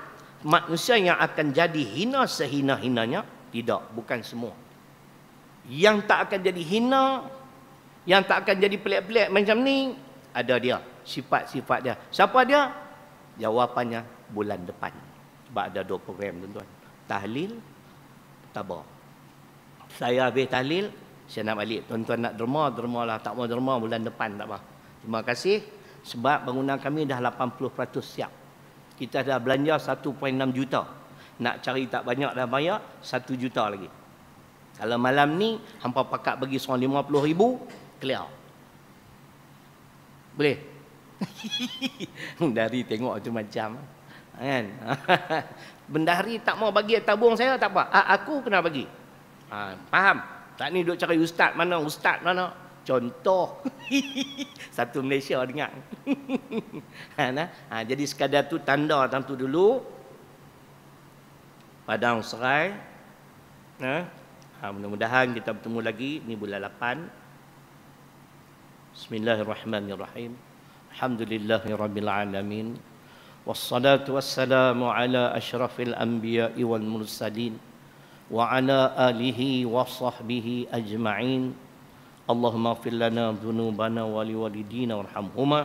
manusia yang akan jadi hina sehina-hinanya tidak bukan semua yang tak akan jadi hina yang tak akan jadi pelik-pelik macam ni ada dia sifat-sifat dia siapa dia jawapannya bulan depan sebab ada dua program tuan-tuan tahlil tabar saya habis tahlil saya nak balik tuan-tuan nak derma derma lah tak mau derma bulan depan tak apa terima kasih sebab bangunan kami dah 80% siap kita dah belanja 1.6 juta nak cari tak banyak dah bayar 1 juta lagi kalau malam ni hampa pakat bagi seorang 50 ribu clear. Boleh? Bendahari tengok tu macam kan. Bendahari tak mau bagi tabung saya tak apa. Aku kena bagi. Ha, faham? Tak ni duk cari ustaz mana ustaz mana. Contoh. Satu Malaysia dengar. Kan, ha, nah? ha, jadi sekadar tu tanda tentu dulu. Padang Serai. Ha? ha, mudah-mudahan kita bertemu lagi ni bulan 8. بسم الله الرحمن الرحيم الحمد لله رب العالمين والصلاة والسلام على أشرف الأنبياء والمرسلين وعلى آله وصحبه أجمعين اللهم اغفر لنا ذنوبنا ولوالدينا وارحمهما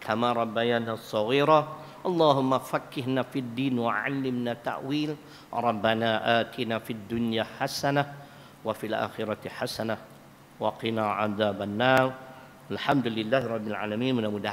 كما ربيانا صغيرا اللهم فكهنا في الدين وعلمنا تأويل ربنا آتنا في الدنيا حسنة وفي الآخرة حسنة وقنا عذاب النار الحمdulillah Rabbil Alamin mudah-mudahan